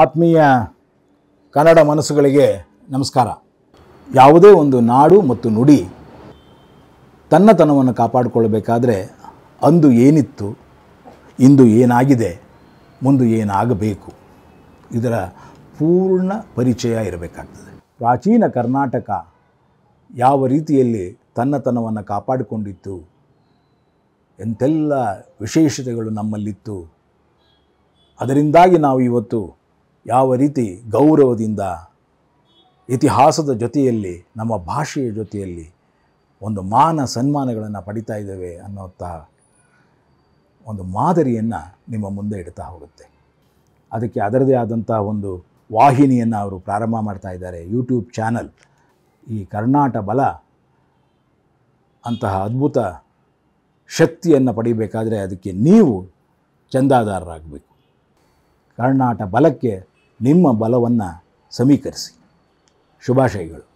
ಆತ್ಮೀಯ ಕನ್ನಡ ಮನಸ್ಸುಗಳಿಗೆ ನಮಸ್ಕಾರ ಯಾವುದೇ ಒಂದು ನಾಡು ಮತ್ತು ನುಡಿ ತನ್ನತನವನ್ನು ಕಾಪಾಡಿಕೊಳ್ಳಬೇಕಾದ್ರೆ ಅಂದು ಏನಿತ್ತು ಇಂದು ಏನಾಗಿದೆ ಮುಂದೆ ಏನಾಗಬೇಕು ಇದರ ಪೂರ್ಣ ಪರಿಚಯ ಇರಬೇಕಾಗ್ತದೆ ಪ್ರಾಚೀನ ಕರ್ನಾಟಕ ಯಾವ ರೀತಿಯಲ್ಲಿ ತನ್ನತನವನ್ನು ಕಾಪಾಡಿಕೊಂಡಿತ್ತು ಎಂತೆಲ್ಲ ವಿಶೇಷತೆಗಳು ನಮ್ಮಲ್ಲಿತ್ತು ಅದರಿಂದಾಗಿ ನಾವು ಇವತ್ತು ಯಾವ ರೀತಿ ಗೌರವದಿಂದ ಇತಿಹಾಸದ ಜೊತೆಯಲ್ಲಿ ನಮ್ಮ ಭಾಷೆಯ ಜೊತೆಯಲ್ಲಿ ಒಂದು ಮಾನ ಸನ್ಮಾನಗಳನ್ನು ಪಡಿತಾ ಇದ್ದೇವೆ ಅನ್ನೋಂತಹ ಒಂದು ಮಾದರಿಯನ್ನು ನಿಮ್ಮ ಮುಂದೆ ಇಡ್ತಾ ಹೋಗುತ್ತೆ ಅದಕ್ಕೆ ಅದರದೇ ಆದಂಥ ಒಂದು ವಾಹಿನಿಯನ್ನು ಅವರು ಪ್ರಾರಂಭ ಮಾಡ್ತಾ ಇದ್ದಾರೆ ಯೂಟ್ಯೂಬ್ ಚಾನಲ್ ಈ ಕರ್ನಾಟ ಬಲ ಅಂತಹ ಅದ್ಭುತ ಶಕ್ತಿಯನ್ನು ಪಡಿಬೇಕಾದರೆ ಅದಕ್ಕೆ ನೀವು ಚಂದಾದಾರರಾಗಬೇಕು ಕರ್ನಾಟ ಬಲಕ್ಕೆ ನಿಮ್ಮ ಬಲವನ್ನು ಸಮೀಕರಿಸಿ ಶುಭಾಶಯಗಳು